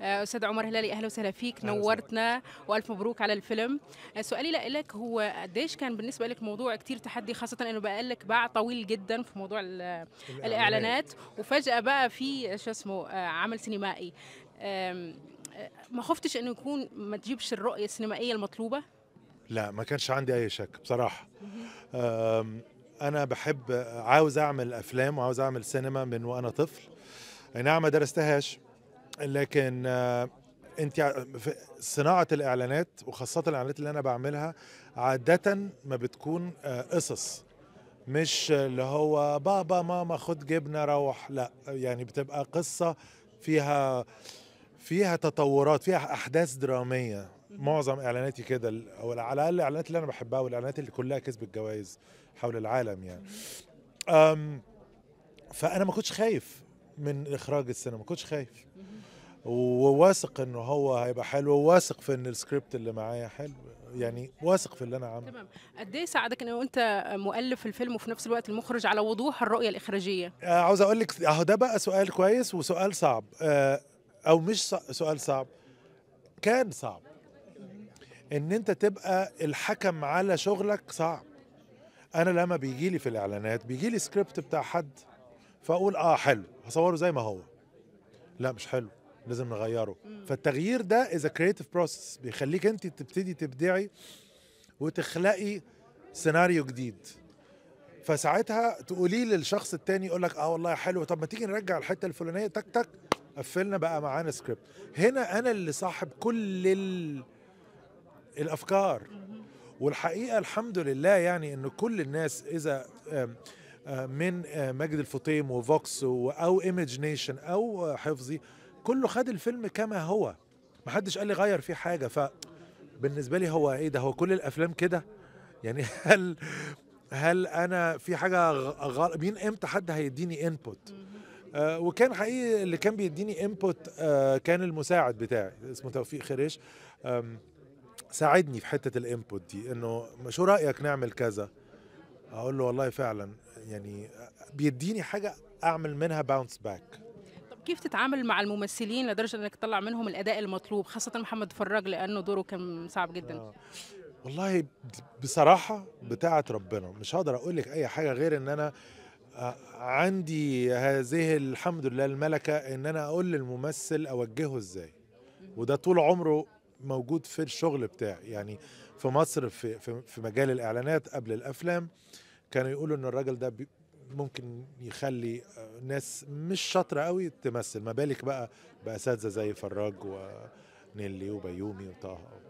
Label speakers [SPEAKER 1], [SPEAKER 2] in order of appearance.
[SPEAKER 1] آه، استاذ عمر هلالي اهلا وسهلا فيك نورتنا والف مبروك على الفيلم آه، سؤالي لك هو قديش كان بالنسبه لك موضوع كتير تحدي خاصه انه بقى لك باع طويل جدا في موضوع الاعلانات وفجاه بقى في شو اسمه آه، عمل سينمائي ما خفتش انه يكون ما تجيبش الرؤيه السينمائيه المطلوبه
[SPEAKER 2] لا ما كانش عندي اي شك بصراحه انا بحب عاوز اعمل افلام وعاوز اعمل سينما من وانا طفل اي نعم ما درستهاش لكن آه، انت صناعه الاعلانات وخاصه الاعلانات اللي انا بعملها عاده ما بتكون آه، قصص مش اللي هو بابا ماما خد جبنه روح لا يعني بتبقى قصه فيها فيها تطورات فيها احداث دراميه معظم اعلاناتي كده او على الاقل الاعلانات اللي انا بحبها والاعلانات اللي كلها كسبت جوائز حول العالم يعني فانا ما كنتش خايف من اخراج السينما كنتش خايف وواثق انه هو هيبقى حلو وواثق في ان السكريبت اللي معايا حلو يعني واثق في اللي انا عامله تمام
[SPEAKER 1] قد ايه ساعدك ان انت مؤلف الفيلم وفي نفس الوقت المخرج على وضوح الرؤيه الاخراجيه
[SPEAKER 2] آه، عاوز اقول لك اهو ده بقى سؤال كويس وسؤال صعب آه، او مش سؤال صعب كان صعب ان انت تبقى الحكم على شغلك صعب انا لما بيجي لي في الاعلانات بيجي لي سكريبت بتاع حد فاقول اه حلو هصوره زي ما هو لا مش حلو لازم نغيره مم. فالتغيير ده از كريتيف بروسس بيخليك انت تبتدي تبدعي وتخلقي سيناريو جديد فساعتها تقولي للشخص التاني يقول لك اه والله حلو طب ما تيجي نرجع الحته الفلانيه تك تك قفلنا بقى معانا سكريبت هنا انا اللي صاحب كل ال... الافكار والحقيقه الحمد لله يعني ان كل الناس اذا آه، من مجد الفطيم وفوكس او ايمج آه، نيشن او حفظي كله خد الفيلم كما هو ما حدش قال لي غير فيه حاجه ف بالنسبه لي هو ايه ده هو كل الافلام كده يعني هل هل انا في حاجه غلط مين امتى حد هيديني انبوت آه وكان حقيقي اللي كان بيديني انبوت آه كان المساعد بتاعي اسمه توفيق خريش ساعدني في حته الانبوت دي انه شو رايك نعمل كذا اقول له والله فعلا يعني آه، بيديني حاجه اعمل منها باونس باك
[SPEAKER 1] كيف تتعامل مع الممثلين لدرجه انك تطلع منهم الاداء المطلوب خاصه محمد فراج لانه دوره كان صعب جدا آه.
[SPEAKER 2] والله بصراحه بتاعه ربنا مش هقدر اقول لك اي حاجه غير ان انا آه، عندي هذه الحمد لله الملكه ان انا اقول للممثل اوجهه ازاي وده طول عمره موجود في الشغل بتاعي يعني في مصر في, في, في مجال الاعلانات قبل الافلام آه كانوا يقولوا ان الراجل ده ممكن يخلي ناس مش شاطره قوي تمثل ما بالك بقى باساتذه زي فراج ونيلي وبيومي وطه